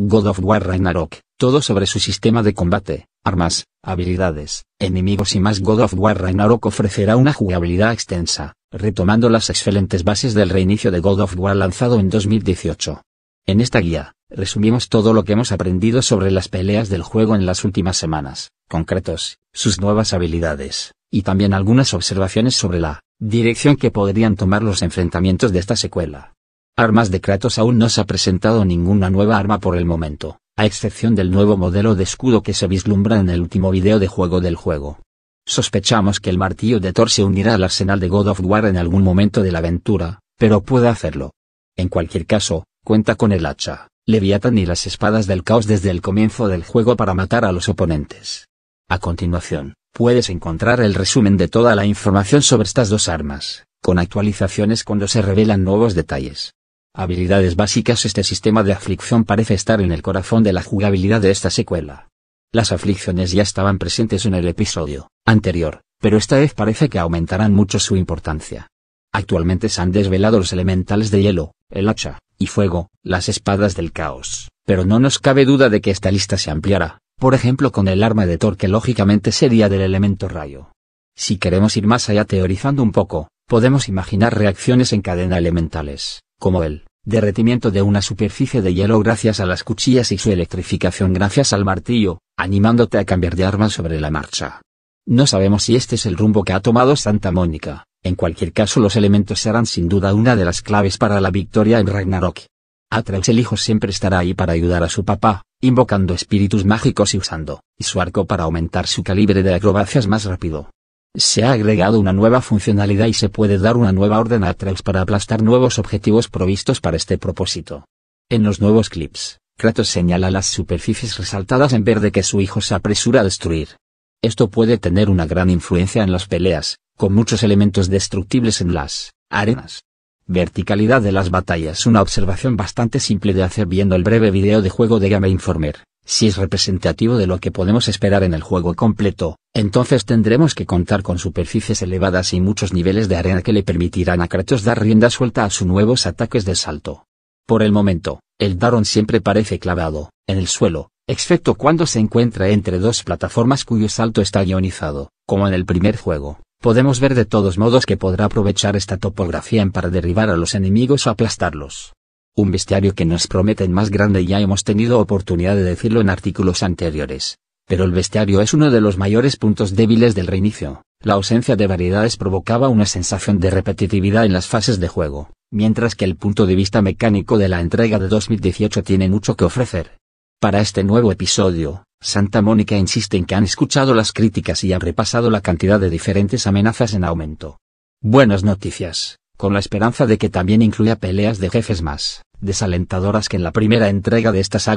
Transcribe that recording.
God of War Ragnarok, todo sobre su sistema de combate, armas, habilidades, enemigos y más God of War Ragnarok ofrecerá una jugabilidad extensa, retomando las excelentes bases del reinicio de God of War lanzado en 2018. En esta guía, resumimos todo lo que hemos aprendido sobre las peleas del juego en las últimas semanas, concretos, sus nuevas habilidades, y también algunas observaciones sobre la dirección que podrían tomar los enfrentamientos de esta secuela. Armas de Kratos aún no se ha presentado ninguna nueva arma por el momento, a excepción del nuevo modelo de escudo que se vislumbra en el último video de juego del juego. Sospechamos que el martillo de Thor se unirá al arsenal de God of War en algún momento de la aventura, pero puede hacerlo. En cualquier caso, cuenta con el hacha, Leviathan y las espadas del caos desde el comienzo del juego para matar a los oponentes. A continuación, puedes encontrar el resumen de toda la información sobre estas dos armas, con actualizaciones cuando se revelan nuevos detalles habilidades básicas Este sistema de aflicción parece estar en el corazón de la jugabilidad de esta secuela. Las aflicciones ya estaban presentes en el episodio anterior, pero esta vez parece que aumentarán mucho su importancia. Actualmente se han desvelado los elementales de hielo, el hacha, y fuego, las espadas del caos, pero no nos cabe duda de que esta lista se ampliará, por ejemplo con el arma de Thor que lógicamente sería del elemento rayo. Si queremos ir más allá teorizando un poco, podemos imaginar reacciones en cadena elementales, como él derretimiento de una superficie de hielo gracias a las cuchillas y su electrificación gracias al martillo, animándote a cambiar de arma sobre la marcha. No sabemos si este es el rumbo que ha tomado Santa Mónica, en cualquier caso los elementos serán sin duda una de las claves para la victoria en Ragnarok. Atreus el hijo siempre estará ahí para ayudar a su papá, invocando espíritus mágicos y usando, y su arco para aumentar su calibre de acrobacias más rápido. Se ha agregado una nueva funcionalidad y se puede dar una nueva orden a Atreus para aplastar nuevos objetivos provistos para este propósito. En los nuevos clips, Kratos señala las superficies resaltadas en verde que su hijo se apresura a destruir. Esto puede tener una gran influencia en las peleas, con muchos elementos destructibles en las arenas. Verticalidad de las batallas Una observación bastante simple de hacer viendo el breve video de juego de Game Informer, si es representativo de lo que podemos esperar en el juego completo, entonces tendremos que contar con superficies elevadas y muchos niveles de arena que le permitirán a Kratos dar rienda suelta a sus nuevos ataques de salto. Por el momento, el Daron siempre parece clavado, en el suelo, excepto cuando se encuentra entre dos plataformas cuyo salto está ionizado, como en el primer juego. Podemos ver de todos modos que podrá aprovechar esta topografía para derribar a los enemigos o aplastarlos un bestiario que nos prometen más grande y ya hemos tenido oportunidad de decirlo en artículos anteriores. Pero el bestiario es uno de los mayores puntos débiles del reinicio. La ausencia de variedades provocaba una sensación de repetitividad en las fases de juego, mientras que el punto de vista mecánico de la entrega de 2018 tiene mucho que ofrecer. Para este nuevo episodio, Santa Mónica insiste en que han escuchado las críticas y han repasado la cantidad de diferentes amenazas en aumento. Buenas noticias, con la esperanza de que también incluya peleas de jefes más desalentadoras que en la primera entrega de estas